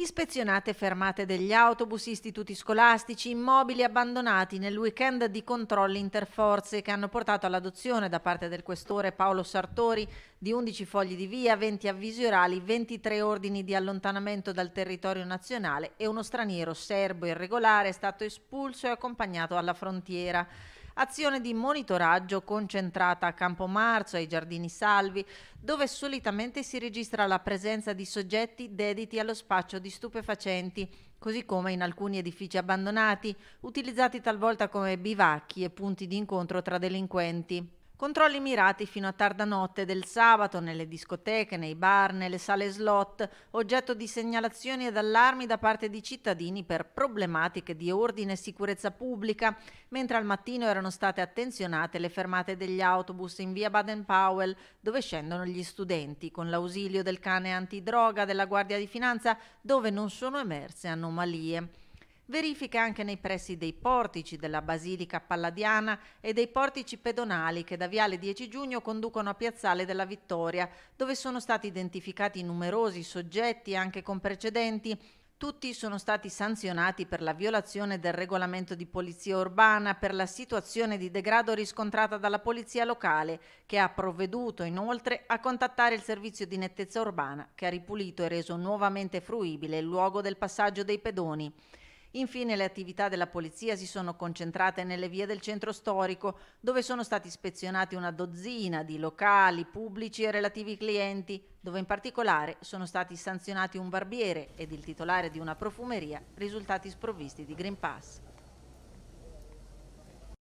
Ispezionate fermate degli autobus, istituti scolastici, immobili abbandonati nel weekend di controlli interforze che hanno portato all'adozione da parte del questore Paolo Sartori di 11 fogli di via, 20 avvisi orali, 23 ordini di allontanamento dal territorio nazionale e uno straniero serbo irregolare è stato espulso e accompagnato alla frontiera. Azione di monitoraggio concentrata a Campomarzo, ai Giardini Salvi, dove solitamente si registra la presenza di soggetti dediti allo spaccio di stupefacenti così come in alcuni edifici abbandonati, utilizzati talvolta come bivacchi e punti di incontro tra delinquenti. Controlli mirati fino a tarda notte del sabato nelle discoteche, nei bar, nelle sale slot, oggetto di segnalazioni ed allarmi da parte di cittadini per problematiche di ordine e sicurezza pubblica, mentre al mattino erano state attenzionate le fermate degli autobus in via Baden-Powell, dove scendono gli studenti, con l'ausilio del cane antidroga della Guardia di Finanza, dove non sono emerse anomalie verifiche anche nei pressi dei portici della Basilica Palladiana e dei portici pedonali che da Viale 10 Giugno conducono a Piazzale della Vittoria, dove sono stati identificati numerosi soggetti anche con precedenti tutti sono stati sanzionati per la violazione del regolamento di polizia urbana, per la situazione di degrado riscontrata dalla polizia locale, che ha provveduto inoltre a contattare il servizio di nettezza urbana, che ha ripulito e reso nuovamente fruibile il luogo del passaggio dei pedoni. Infine le attività della polizia si sono concentrate nelle vie del centro storico, dove sono stati ispezionati una dozzina di locali, pubblici e relativi clienti, dove in particolare sono stati sanzionati un barbiere ed il titolare di una profumeria risultati sprovvisti di Green Pass.